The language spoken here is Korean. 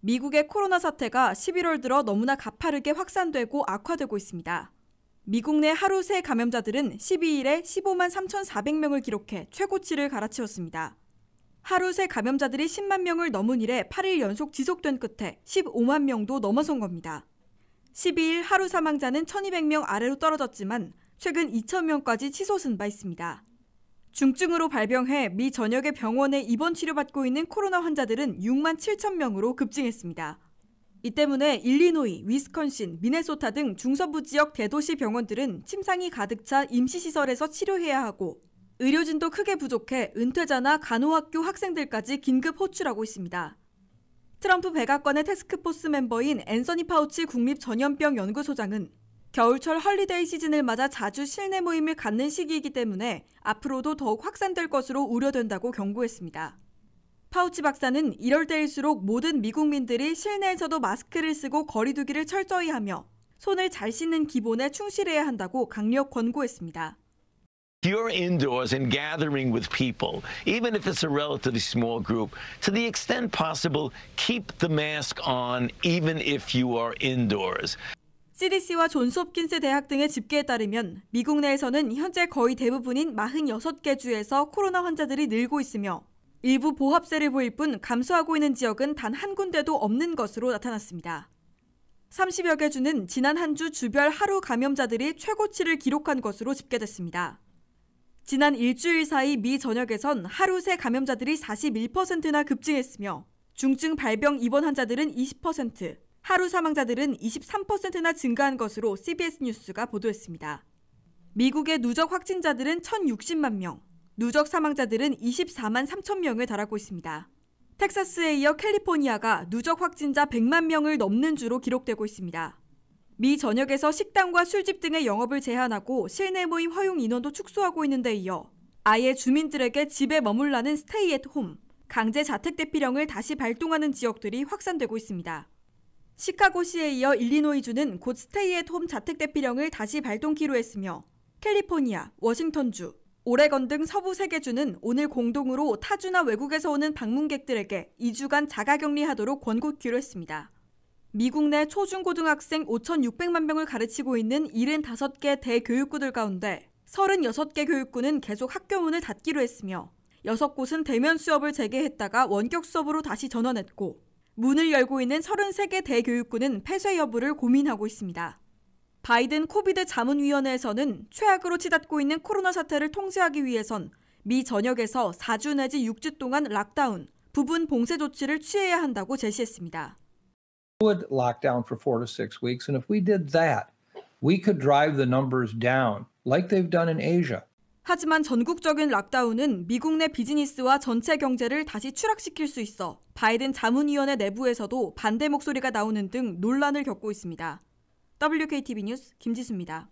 미국의 코로나 사태가 11월 들어 너무나 가파르게 확산되고 악화되고 있습니다. 미국 내 하루 새 감염자들은 12일에 15만 3,400명을 기록해 최고치를 갈아치웠습니다. 하루 새 감염자들이 10만 명을 넘은 이래 8일 연속 지속된 끝에 15만 명도 넘어선 겁니다. 12일 하루 사망자는 1,200명 아래로 떨어졌지만 최근 2,000명까지 치솟은 바 있습니다. 중증으로 발병해 미 전역의 병원에 입원 치료받고 있는 코로나 환자들은 6만 7천 명으로 급증했습니다. 이 때문에 일리노이, 위스콘신, 미네소타 등 중서부 지역 대도시 병원들은 침상이 가득 차 임시시설에서 치료해야 하고 의료진도 크게 부족해 은퇴자나 간호학교 학생들까지 긴급 호출하고 있습니다. 트럼프 백악관의 테스크포스 멤버인 앤서니 파우치 국립 전염병 연구소장은 겨울철 헐리데이 시즌을 맞아 자주 실내 모임을 갖는 시기이기 때문에 앞으로도 더욱 확산될 것으로 우려된다고 경고했습니다. 파우치 박사는 이럴 때일수록 모든 미국민들이 실내에서도 마스크를 쓰고 거리두기를 철저히 하며 손을 잘 씻는 기본에 충실해야 한다고 강력 권고했습니다. You're indoors and gathering with people, even if it's a relatively small group. To the extent possible, keep the mask on even if you are indoors. CDC와 존스홉킨스 대학 등의 집계에 따르면 미국 내에서는 현재 거의 대부분인 46개 주에서 코로나 환자들이 늘고 있으며 일부 보합세를 보일 뿐 감소하고 있는 지역은 단 한 군데도 없는 것으로 나타났습니다. 30여 개 주는 지난 한 주 주별 하루 감염자들이 최고치를 기록한 것으로 집계됐습니다. 지난 일주일 사이 미 전역에선 하루 새 감염자들이 41%나 급증했으며 중증 발병 입원 환자들은 20%, 하루 사망자들은 23%나 증가한 것으로 CBS 뉴스가 보도했습니다. 미국의 누적 확진자들은 1,060만 명, 누적 사망자들은 24만 3천 명에 달하고 있습니다. 텍사스에 이어 캘리포니아가 누적 확진자 100만 명을 넘는 주로 기록되고 있습니다. 미 전역에서 식당과 술집 등의 영업을 제한하고 실내 모임 허용 인원도 축소하고 있는 데 이어 아예 주민들에게 집에 머물라는 스테이 앳 홈, 강제 자택 대피령을 다시 발동하는 지역들이 확산되고 있습니다. 시카고시에 이어 일리노이주는 곧 스테이앳홈 자택대피령을 다시 발동키로 했으며 캘리포니아, 워싱턴주, 오레건 등 서부 세개주는 오늘 공동으로 타주나 외국에서 오는 방문객들에게 2주간 자가격리하도록 권고키로 했습니다. 미국 내 초중고등학생 5,600만 명을 가르치고 있는 75개 대교육구들 가운데 36개 교육구는 계속 학교 문을 닫기로 했으며 6곳은 대면 수업을 재개했다가 원격 수업으로 다시 전환했고 문을 열고 있는 33개 대교육군은 폐쇄 여부를 고민하고 있습니다. 바이든 코비드 자문위원회에서는 최악으로 치닫고 있는 코로나 사태를 통제하기 위해선 미 전역에서 4주 내지 6주 동안 락다운, 부분 봉쇄 조치를 취해야 한다고 제시했습니다. would lock down for 4 to 6 weeks and if we did that, we could drive the numbers down like they've done in Asia. 하지만 전국적인 락다운은 미국 내 비즈니스와 전체 경제를 다시 추락시킬 수 있어 바이든 자문위원회 내부에서도 반대 목소리가 나오는 등 논란을 겪고 있습니다. WKTV 뉴스 김지수입니다.